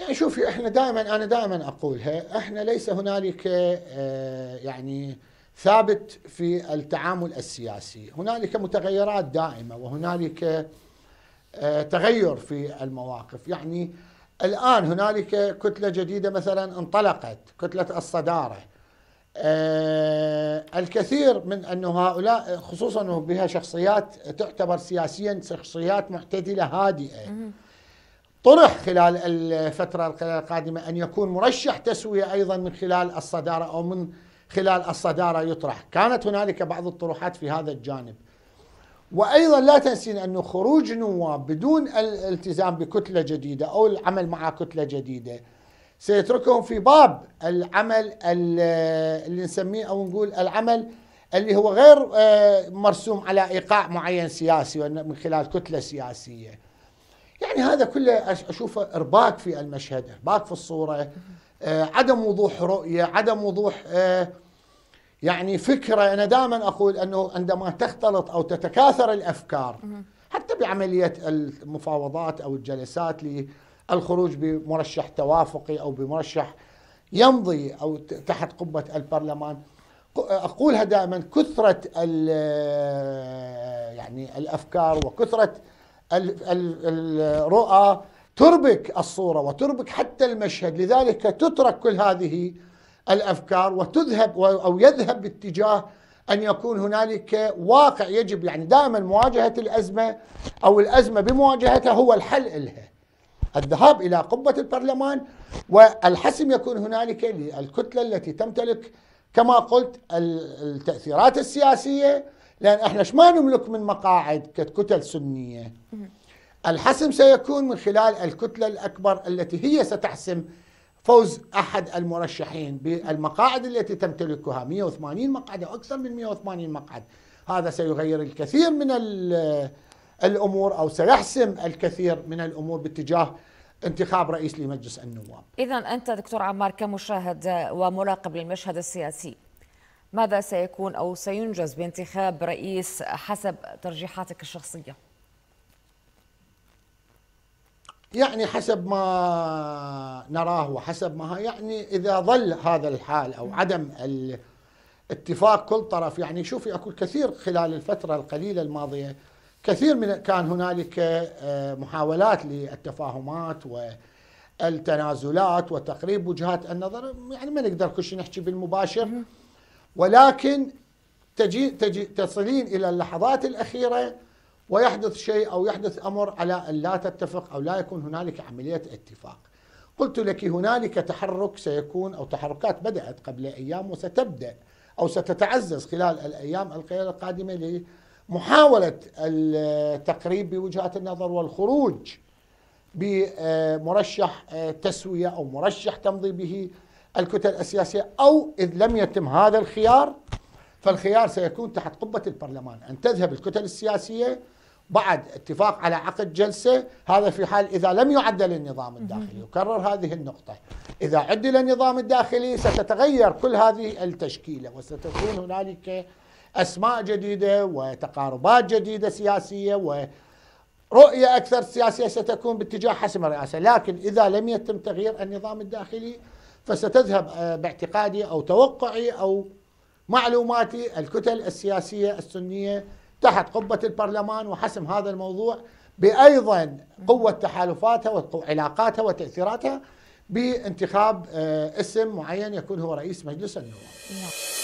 يعني شوفي احنا دائما انا دائما اقولها احنا ليس هنالك آه، يعني ثابت في التعامل السياسي، هنالك متغيرات دائمه وهنالك آه، تغير في المواقف، يعني الان هنالك كتله جديده مثلا انطلقت كتله الصداره. آه، الكثير من ان هؤلاء خصوصا بها شخصيات تعتبر سياسيا شخصيات معتدله هادئه. طرح خلال الفترة القادمة أن يكون مرشح تسوية أيضا من خلال الصدارة أو من خلال الصدارة يطرح كانت هنالك بعض الطروحات في هذا الجانب وأيضا لا تنسين أن خروج نواب بدون الالتزام بكتلة جديدة أو العمل مع كتلة جديدة سيتركهم في باب العمل اللي نسميه أو نقول العمل اللي هو غير آه، مرسوم على إيقاع معين سياسي من خلال كتلة سياسية يعني هذا كله اشوفه ارباك في المشهد ارباك في الصوره آه، عدم وضوح رؤيه عدم وضوح آه، يعني فكره انا دائما اقول انه عندما تختلط او تتكاثر الافكار حتى بعمليه المفاوضات او الجلسات للخروج بمرشح توافقي او بمرشح يمضي او تحت قبه البرلمان اقولها دائما كثره آه، يعني الافكار وكثره الرؤى تربك الصورة وتربك حتى المشهد لذلك تترك كل هذه الأفكار وتذهب أو يذهب باتجاه أن يكون هنالك واقع يجب يعني دائما مواجهة الأزمة أو الأزمة بمواجهتها هو الحل إلها الذهاب إلى قبة البرلمان والحسم يكون هنالك للكتلة التي تمتلك كما قلت التأثيرات السياسية لأن إحنا ما نملك من مقاعد ككتل سنية الحسم سيكون من خلال الكتلة الأكبر التي هي ستحسم فوز أحد المرشحين بالمقاعد التي تمتلكها 180 مقعد أو أكثر من 180 مقعد هذا سيغير الكثير من الأمور أو سيحسم الكثير من الأمور باتجاه انتخاب رئيس لمجلس النواب إذا أنت دكتور عمار كمشاهد ومراقب للمشهد السياسي ماذا سيكون أو سينجز بانتخاب رئيس حسب ترجيحاتك الشخصية؟ يعني حسب ما نراه وحسب ما يعني إذا ظل هذا الحال أو عدم الاتفاق كل طرف يعني شوفي أكو كثير خلال الفترة القليلة الماضية كثير من كان هنالك آه، محاولات للتفاهمات و التنازلات وتقريب وجهات النظر يعني ما نقدر كل شيء نحكي بالمباشر ولكن تجي تجي تصلين الى اللحظات الاخيره ويحدث شيء او يحدث امر على ان لا تتفق او لا يكون هنالك عمليه اتفاق. قلت لك هنالك تحرك سيكون او تحركات بدات قبل ايام وستبدا او ستتعزز خلال الايام القادمه لمحاوله التقريب بوجهات النظر والخروج بمرشح تسويه او مرشح تمضي به الكتل السياسية أو إذ لم يتم هذا الخيار فالخيار سيكون تحت قبة البرلمان أن تذهب الكتل السياسية بعد اتفاق على عقد جلسة هذا في حال إذا لم يعدل النظام الداخلي وكرر هذه النقطة إذا عدل النظام الداخلي ستتغير كل هذه التشكيلة وستكون هنالك أسماء جديدة وتقاربات جديدة سياسية و رؤية أكثر سياسية ستكون باتجاه حسم الرئاسة لكن إذا لم يتم تغيير النظام الداخلي فستذهب آه، باعتقادي أو توقعي أو معلوماتي الكتل السياسية السنية تحت قبة البرلمان وحسم هذا الموضوع بأيضا قوة تحالفاتها وعلاقاتها وتأثيراتها بانتخاب آه، اسم معين يكون هو رئيس مجلس النواب نعم.